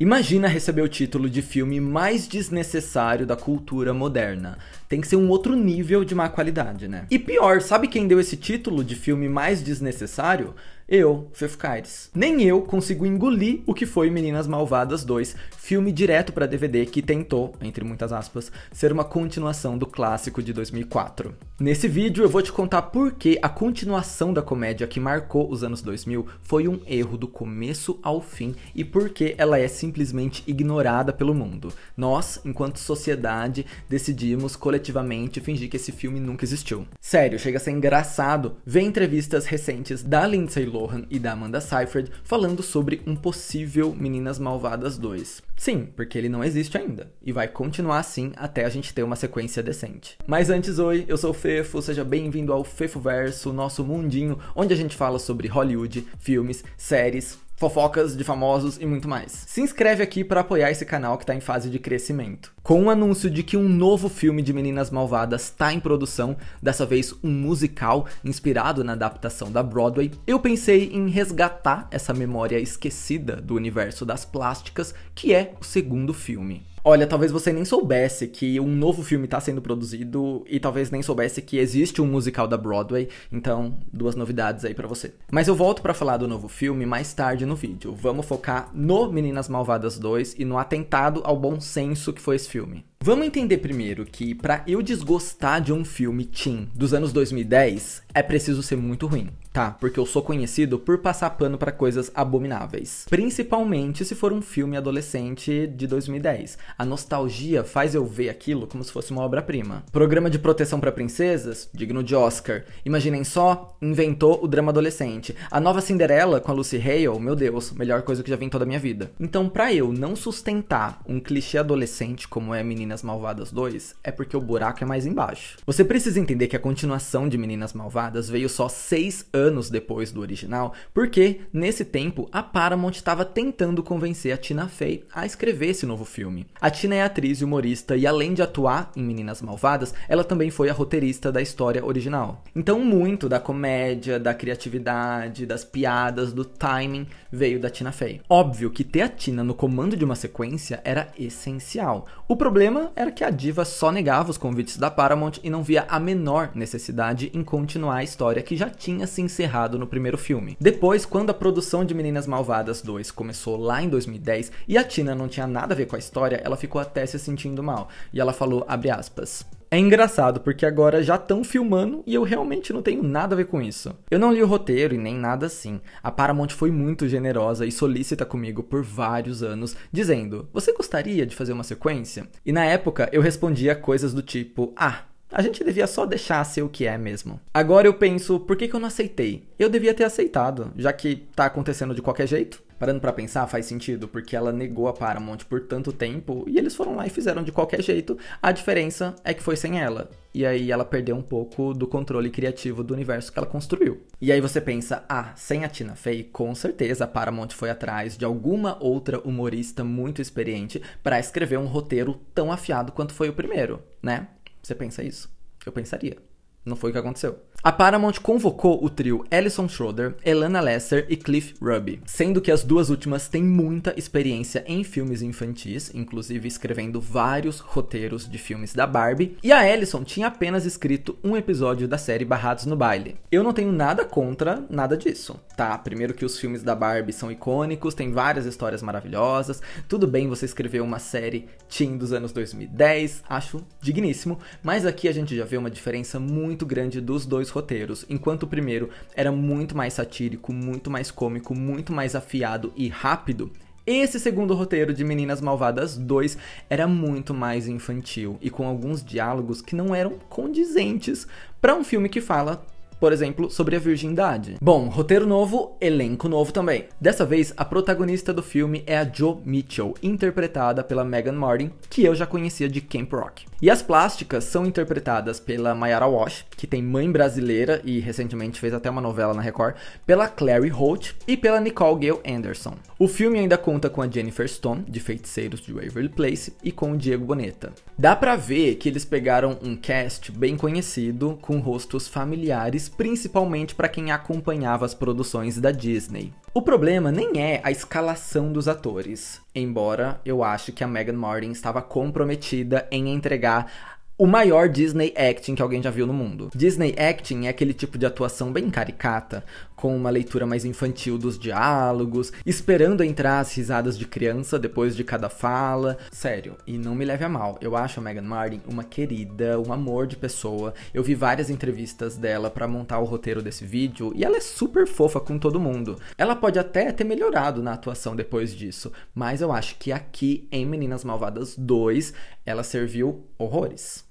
Imagina receber o título de filme mais desnecessário da cultura moderna. Tem que ser um outro nível de má qualidade, né? E pior, sabe quem deu esse título de filme mais desnecessário? eu, Fefcaires. Nem eu consigo engolir o que foi Meninas Malvadas 2, filme direto para DVD que tentou, entre muitas aspas, ser uma continuação do clássico de 2004. Nesse vídeo eu vou te contar por que a continuação da comédia que marcou os anos 2000 foi um erro do começo ao fim e por que ela é simplesmente ignorada pelo mundo. Nós, enquanto sociedade, decidimos coletivamente fingir que esse filme nunca existiu. Sério, chega a ser engraçado ver entrevistas recentes da Lindsay Lohan e da Amanda Seyfried falando sobre um possível Meninas Malvadas 2. Sim, porque ele não existe ainda e vai continuar assim até a gente ter uma sequência decente. Mas antes, oi, eu sou o Fefo, seja bem-vindo ao Fefo Verso, nosso mundinho onde a gente fala sobre Hollywood, filmes, séries, fofocas de famosos e muito mais. Se inscreve aqui para apoiar esse canal que está em fase de crescimento. Com o um anúncio de que um novo filme de Meninas Malvadas está em produção, dessa vez um musical inspirado na adaptação da Broadway, eu pensei em resgatar essa memória esquecida do universo das plásticas, que é o segundo filme. Olha, talvez você nem soubesse que um novo filme está sendo produzido e talvez nem soubesse que existe um musical da Broadway. Então, duas novidades aí para você. Mas eu volto para falar do novo filme mais tarde no vídeo. Vamos focar no Meninas Malvadas 2 e no atentado ao bom senso que foi esse filme. Vamos entender primeiro que para eu desgostar de um filme teen dos anos 2010 é preciso ser muito ruim, tá? Porque eu sou conhecido por passar pano para coisas abomináveis, principalmente se for um filme adolescente de 2010. A nostalgia faz eu ver aquilo como se fosse uma obra-prima. Programa de proteção para princesas, digno de Oscar. Imaginem só, inventou o drama adolescente. A nova Cinderela com a Lucy Hale, meu Deus, melhor coisa que já vi toda a minha vida. Então, para eu não sustentar um clichê adolescente como é Menina Meninas Malvadas 2 é porque o buraco é mais embaixo. Você precisa entender que a continuação de Meninas Malvadas veio só seis anos depois do original, porque, nesse tempo, a Paramount estava tentando convencer a Tina Fey a escrever esse novo filme. A Tina é atriz e humorista, e além de atuar em Meninas Malvadas, ela também foi a roteirista da história original. Então, muito da comédia, da criatividade, das piadas, do timing veio da Tina Fey. Óbvio que ter a Tina no comando de uma sequência era essencial. O problema problema era que a diva só negava os convites da Paramount e não via a menor necessidade em continuar a história que já tinha se encerrado no primeiro filme. Depois, quando a produção de Meninas Malvadas 2 começou lá em 2010 e a Tina não tinha nada a ver com a história, ela ficou até se sentindo mal. E ela falou, abre aspas, é engraçado porque agora já estão filmando e eu realmente não tenho nada a ver com isso. Eu não li o roteiro e nem nada assim. A Paramount foi muito generosa e solícita comigo por vários anos, dizendo: "Você gostaria de fazer uma sequência?". E na época eu respondia coisas do tipo: "Ah, a gente devia só deixar ser o que é mesmo. Agora eu penso, por que, que eu não aceitei? Eu devia ter aceitado, já que tá acontecendo de qualquer jeito. Parando para pensar, faz sentido, porque ela negou a Paramount por tanto tempo e eles foram lá e fizeram de qualquer jeito. A diferença é que foi sem ela. E aí ela perdeu um pouco do controle criativo do universo que ela construiu. E aí você pensa, ah, sem a Tina Fey, com certeza a Paramount foi atrás de alguma outra humorista muito experiente para escrever um roteiro tão afiado quanto foi o primeiro, né? Você pensa isso? Eu pensaria. Não foi o que aconteceu. A Paramount convocou o trio Alison Schroeder, Elana Lesser e Cliff Ruby, sendo que as duas últimas têm muita experiência em filmes infantis, inclusive escrevendo vários roteiros de filmes da Barbie, e a Alison tinha apenas escrito um episódio da série Barrados no Baile. Eu não tenho nada contra nada disso, tá? Primeiro que os filmes da Barbie são icônicos, tem várias histórias maravilhosas, tudo bem você escrever uma série teen dos anos 2010, acho digníssimo, mas aqui a gente já vê uma diferença muito muito grande dos dois roteiros, enquanto o primeiro era muito mais satírico, muito mais cômico, muito mais afiado e rápido, esse segundo roteiro de Meninas Malvadas 2 era muito mais infantil e com alguns diálogos que não eram condizentes para um filme que fala por exemplo, sobre a virgindade. Bom, roteiro novo, elenco novo também. Dessa vez, a protagonista do filme é a Jo Mitchell, interpretada pela Megan Martin, que eu já conhecia de Camp Rock. E as plásticas são interpretadas pela Mayara Wash, que tem mãe brasileira e recentemente fez até uma novela na Record, pela Clary Holt e pela Nicole Gale Anderson. O filme ainda conta com a Jennifer Stone, de Feiticeiros de Waverly Place, e com o Diego Boneta. Dá para ver que eles pegaram um cast bem conhecido, com rostos familiares principalmente para quem acompanhava as produções da Disney. O problema nem é a escalação dos atores, embora eu acho que a Meghan Martin estava comprometida em entregar o maior Disney acting que alguém já viu no mundo. Disney acting é aquele tipo de atuação bem caricata, com uma leitura mais infantil dos diálogos, esperando entrar as risadas de criança depois de cada fala. Sério, e não me leve a mal, eu acho a Meghan Martin uma querida, um amor de pessoa. Eu vi várias entrevistas dela para montar o roteiro desse vídeo e ela é super fofa com todo mundo. Ela pode até ter melhorado na atuação depois disso, mas eu acho que aqui em Meninas Malvadas 2 ela serviu horrores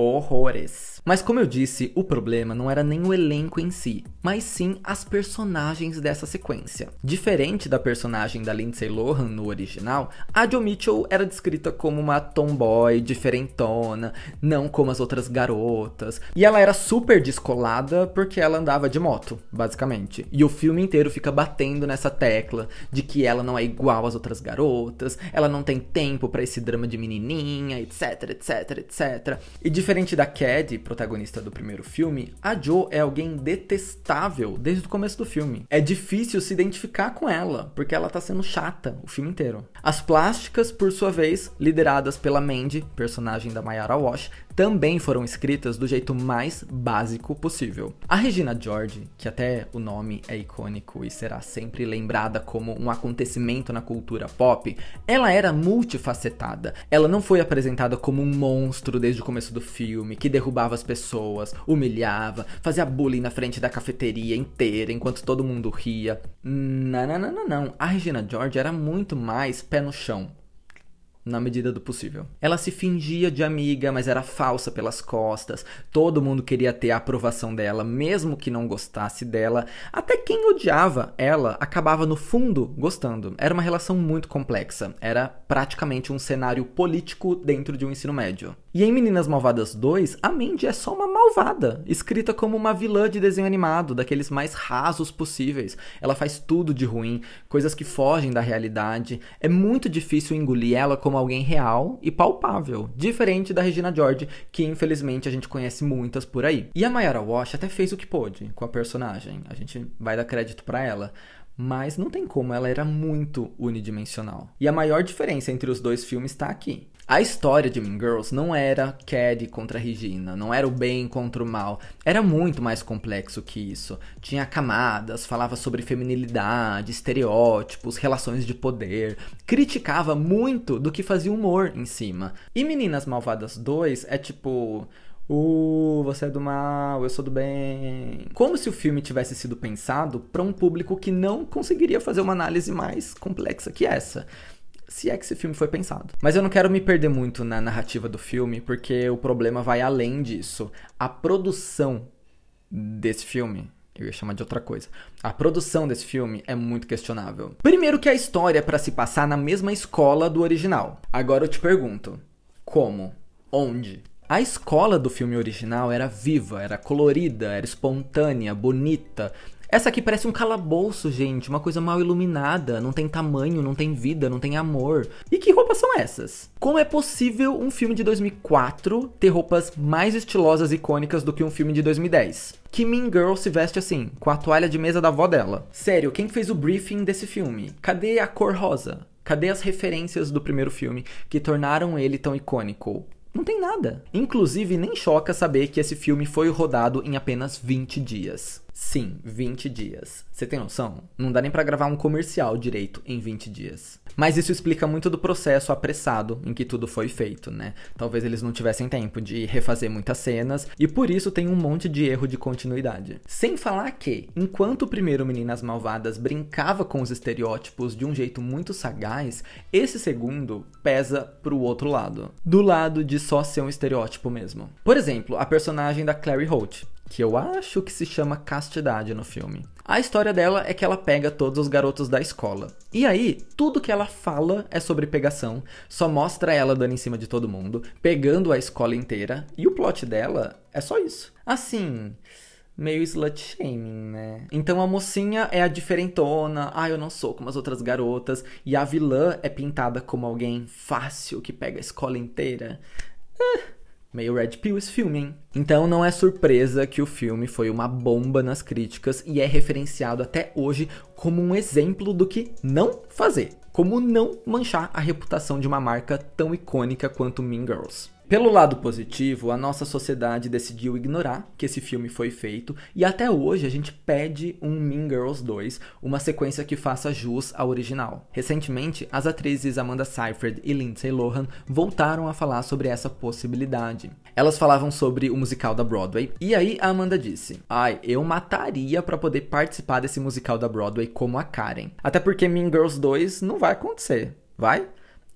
horrores. Mas como eu disse, o problema não era nem o elenco em si, mas sim as personagens dessa sequência. Diferente da personagem da Lindsay Lohan no original, a Jo Mitchell era descrita como uma tomboy diferentona, não como as outras garotas, e ela era super descolada porque ela andava de moto, basicamente. E o filme inteiro fica batendo nessa tecla de que ela não é igual às outras garotas, ela não tem tempo para esse drama de menininha, etc, etc, etc. E de Diferente da Cad, protagonista do primeiro filme, a Joe é alguém detestável desde o começo do filme. É difícil se identificar com ela, porque ela tá sendo chata o filme inteiro. As plásticas, por sua vez, lideradas pela Mandy, personagem da Mayara Wash, também foram escritas do jeito mais básico possível. A Regina George, que até o nome é icônico e será sempre lembrada como um acontecimento na cultura pop, ela era multifacetada. Ela não foi apresentada como um monstro desde o começo do filme filme, que derrubava as pessoas, humilhava, fazia bullying na frente da cafeteria inteira enquanto todo mundo ria. Não, não, não, não, não. A Regina George era muito mais pé no chão na medida do possível. Ela se fingia de amiga, mas era falsa pelas costas. Todo mundo queria ter a aprovação dela, mesmo que não gostasse dela. Até quem odiava ela acabava no fundo gostando. Era uma relação muito complexa. Era praticamente um cenário político dentro de um ensino médio. E em Meninas Malvadas 2, a Mandy é só uma malvada, escrita como uma vilã de desenho animado, daqueles mais rasos possíveis. Ela faz tudo de ruim, coisas que fogem da realidade. É muito difícil engolir ela como alguém real e palpável, diferente da Regina George, que infelizmente a gente conhece muitas por aí. E a Mayara Wash até fez o que pôde com a personagem. A gente vai dar crédito para ela, mas não tem como, ela era muito unidimensional. E a maior diferença entre os dois filmes está aqui. A história de Mean Girls não era Cad contra Regina, não era o bem contra o mal. Era muito mais complexo que isso. Tinha camadas, falava sobre feminilidade, estereótipos, relações de poder, criticava muito do que fazia humor em cima. E Meninas Malvadas 2 é tipo. Uh, você é do mal, eu sou do bem. Como se o filme tivesse sido pensado para um público que não conseguiria fazer uma análise mais complexa que essa se é que esse filme foi pensado. Mas eu não quero me perder muito na narrativa do filme, porque o problema vai além disso. A produção desse filme. Eu ia chamar de outra coisa. A produção desse filme é muito questionável. Primeiro que a história é para se passar na mesma escola do original. Agora eu te pergunto, como? Onde? A escola do filme original era viva, era colorida, era espontânea, bonita, essa aqui parece um calabouço, gente. Uma coisa mal iluminada. Não tem tamanho, não tem vida, não tem amor. E que roupas são essas? Como é possível um filme de 2004 ter roupas mais estilosas e icônicas do que um filme de 2010? Que Mean Girl se veste assim, com a toalha de mesa da avó dela. Sério, quem fez o briefing desse filme? Cadê a cor rosa? Cadê as referências do primeiro filme que tornaram ele tão icônico? Não tem nada. Inclusive, nem choca saber que esse filme foi rodado em apenas 20 dias. Sim, 20 dias. Você tem noção? Não dá nem para gravar um comercial direito em 20 dias. Mas isso explica muito do processo apressado em que tudo foi feito, né? Talvez eles não tivessem tempo de refazer muitas cenas e por isso tem um monte de erro de continuidade. Sem falar que, enquanto o primeiro Meninas Malvadas brincava com os estereótipos de um jeito muito sagaz, esse segundo pesa pro outro lado. Do lado de só ser um estereótipo mesmo. Por exemplo, a personagem da Clary Holt, que eu acho que se chama Castidade no filme. A história dela é que ela pega todos os garotos da escola. E aí, tudo que ela fala é sobre pegação, só mostra ela dando em cima de todo mundo, pegando a escola inteira, e o plot dela é só isso. Assim, meio slut shaming, né? Então a mocinha é a diferentona, ah, eu não sou como as outras garotas, e a vilã é pintada como alguém fácil que pega a escola inteira. Ah meio Red Pill esse filme, hein? Então não é surpresa que o filme foi uma bomba nas críticas e é referenciado até hoje como um exemplo do que não fazer, como não manchar a reputação de uma marca tão icônica quanto Mean Girls. Pelo lado positivo, a nossa sociedade decidiu ignorar que esse filme foi feito e até hoje a gente pede um Mean Girls 2, uma sequência que faça jus ao original. Recentemente, as atrizes Amanda Seyfried e Lindsay Lohan voltaram a falar sobre essa possibilidade. Elas falavam sobre o musical da Broadway e aí a Amanda disse: "Ai, eu mataria para poder participar desse musical da Broadway como a Karen. Até porque Mean Girls 2 não vai acontecer, vai?"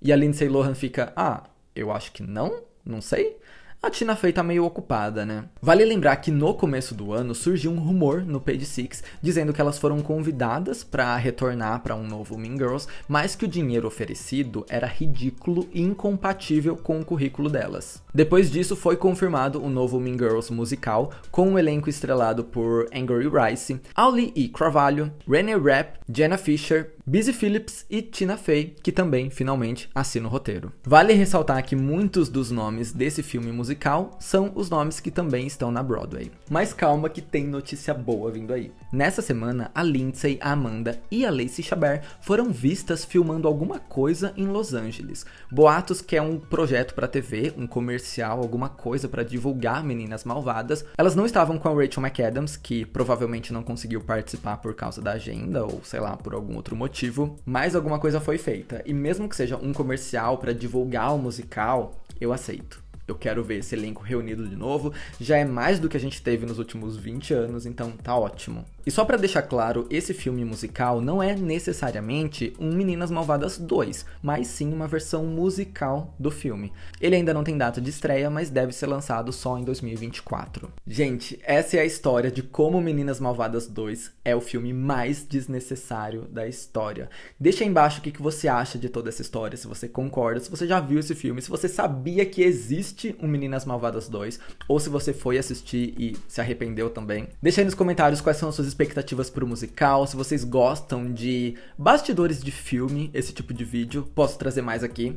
E a Lindsay Lohan fica: "Ah, eu acho que não." Não sei a Tina Fey tá meio ocupada, né? Vale lembrar que no começo do ano surgiu um rumor no Page Six dizendo que elas foram convidadas para retornar para um novo Mean Girls, mas que o dinheiro oferecido era ridículo e incompatível com o currículo delas. Depois disso foi confirmado o novo Mean Girls musical com um elenco estrelado por Angry Rice, Ali E. Cravalho, Renee Rapp, Jenna Fisher, Busy Phillips e Tina Fey, que também finalmente assina o roteiro. Vale ressaltar que muitos dos nomes desse filme musical musical são os nomes que também estão na Broadway. Mas calma que tem notícia boa vindo aí. Nessa semana, a Lindsay, a Amanda e a Lacey Chabert foram vistas filmando alguma coisa em Los Angeles. Boatos que é um projeto para TV, um comercial, alguma coisa para divulgar Meninas Malvadas. Elas não estavam com a Rachel McAdams, que provavelmente não conseguiu participar por causa da agenda ou sei lá, por algum outro motivo, mas alguma coisa foi feita. E mesmo que seja um comercial para divulgar o musical, eu aceito eu quero ver esse elenco reunido de novo. Já é mais do que a gente teve nos últimos 20 anos, então tá ótimo. E só para deixar claro, esse filme musical não é necessariamente um Meninas Malvadas 2, mas sim uma versão musical do filme. Ele ainda não tem data de estreia, mas deve ser lançado só em 2024. Gente, essa é a história de como Meninas Malvadas 2 é o filme mais desnecessário da história. Deixa aí embaixo o que você acha de toda essa história, se você concorda, se você já viu esse filme, se você sabia que existe um Meninas Malvadas 2, ou se você foi assistir e se arrependeu também. Deixa aí nos comentários quais são as suas expectativas pro musical, se vocês gostam de bastidores de filme, esse tipo de vídeo, posso trazer mais aqui.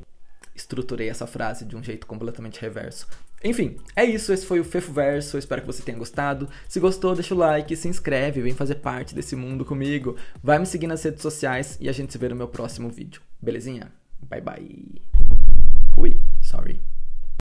Estruturei essa frase de um jeito completamente reverso. Enfim, é isso. Esse foi o Fefo Verso. Espero que você tenha gostado. Se gostou, deixa o like, se inscreve, vem fazer parte desse mundo comigo. Vai me seguir nas redes sociais e a gente se vê no meu próximo vídeo. Belezinha? Bye bye. Ui, sorry.